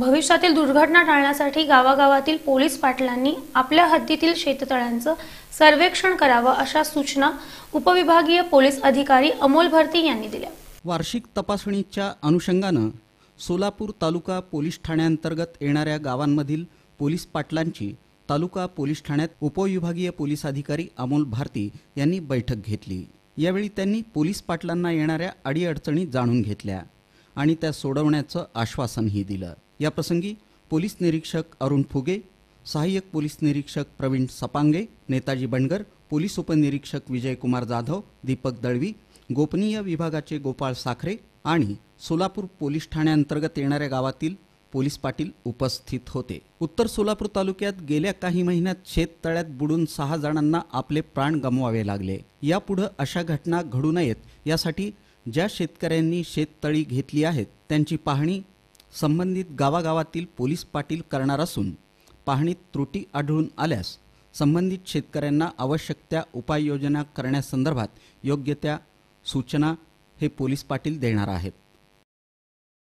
भविष्यातील दुर्घटना टाळण्यासाठी गावागावातील पोलीस पाटलांनी आपल्या हद्दीतील शेततळ्यांचं सर्वेक्षण करावं अशा सूचना उपविभागीय पोलीस अधिकारी अमोल भरती यांनी दिल्या वार्षिक तपासणीच्या अनुषंगानं सोलापूर तालुका पोलीस ठाण्याअंतर्गत येणाऱ्या गावांमधील पोलीस पाटलांची तालुका पोलीस ठाण्यात उपविभागीय पोलीस अधिकारी अमोल भारती यांनी बैठक घेतली यावेळी त्यांनी पोलीस पाटलांना येणाऱ्या अडीअडचणी जाणून घेतल्या आणि त्या सोडवण्याचं आश्वासनही दिलं याप्रसंगी पोलीस निरीक्षक अरुण फुगे सहाय्यक पोलीस निरीक्षक प्रवीण सपांगे नेताजी बंडगर पोलीस उपनिरीक्षक विजयकुमार जाधव दीपक दळवी गोपनीय विभागाचे गोपाळ साखरे आणि सोलापूर पोलीस ठाण्याअंतर्गत येणाऱ्या गावातील पोलीस पाटील उपस्थित होते उत्तर सोलापूर तालुक्यात गेल्या काही महिन्यात शेततळ्यात बुडून सहा जणांना आपले प्राण गमवावे लागले यापुढे अशा घटना घडू नयेत यासाठी ज्या शेतकऱ्यांनी शेततळी घेतली आहेत त्यांची पाहणी संबंधित गावागावातील पोलीस पाटील करणार असून पाहणीत त्रुटी आढळून आल्यास संबंधित शेतकऱ्यांना आवश्यक त्या उपाययोजना करण्यासंदर्भात योग्य त्या सूचना हे पोलीस पाटील देणार आहेत